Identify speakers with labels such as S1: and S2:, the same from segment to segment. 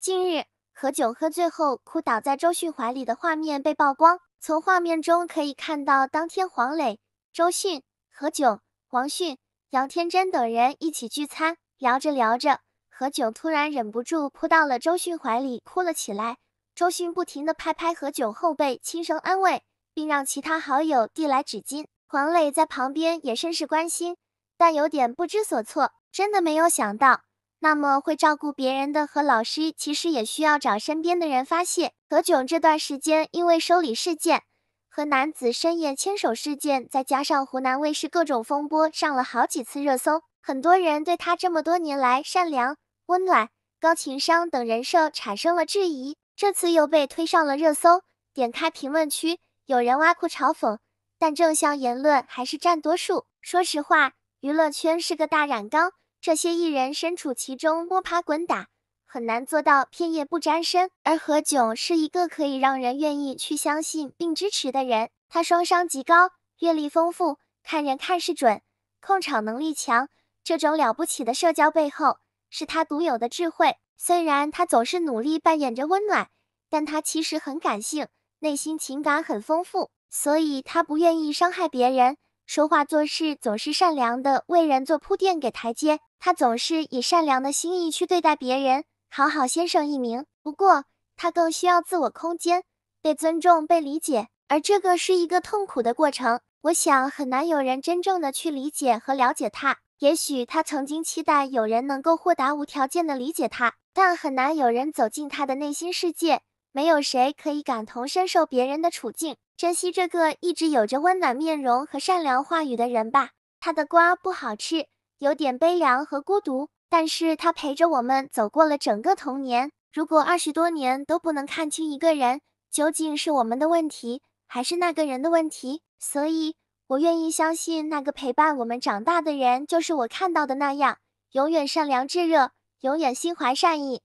S1: 近日，何炅喝醉后哭倒在周迅怀里的画面被曝光。从画面中可以看到，当天黄磊、周迅、何炅、王迅、杨天真等人一起聚餐，聊着聊着，何炅突然忍不住扑到了周迅怀里哭了起来。周迅不停地拍拍何炅后背，轻声安慰，并让其他好友递来纸巾。黄磊在旁边也甚是关心，但有点不知所措，真的没有想到。那么会照顾别人的和老师，其实也需要找身边的人发泄。何炅这段时间因为收礼事件和男子深夜牵手事件，再加上湖南卫视各种风波，上了好几次热搜。很多人对他这么多年来善良、温暖、高情商等人设产生了质疑。这次又被推上了热搜，点开评论区，有人挖苦嘲讽，但正向言论还是占多数。说实话，娱乐圈是个大染缸。这些艺人身处其中摸爬滚打，很难做到片叶不沾身。而何炅是一个可以让人愿意去相信并支持的人。他双商极高，阅历丰富，看人看事准，控场能力强。这种了不起的社交背后，是他独有的智慧。虽然他总是努力扮演着温暖，但他其实很感性，内心情感很丰富，所以他不愿意伤害别人。说话做事总是善良的，为人做铺垫给台阶。他总是以善良的心意去对待别人，好好先生一名。不过，他更需要自我空间，被尊重被理解，而这个是一个痛苦的过程。我想很难有人真正的去理解和了解他。也许他曾经期待有人能够豁达无条件的理解他，但很难有人走进他的内心世界。没有谁可以感同身受别人的处境，珍惜这个一直有着温暖面容和善良话语的人吧。他的瓜不好吃，有点悲凉和孤独，但是他陪着我们走过了整个童年。如果二十多年都不能看清一个人究竟是我们的问题，还是那个人的问题，所以我愿意相信那个陪伴我们长大的人就是我看到的那样，永远善良炙热，永远心怀善意。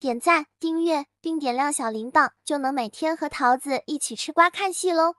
S1: 点赞订阅。并点亮小铃铛，就能每天和桃子一起吃瓜看戏喽。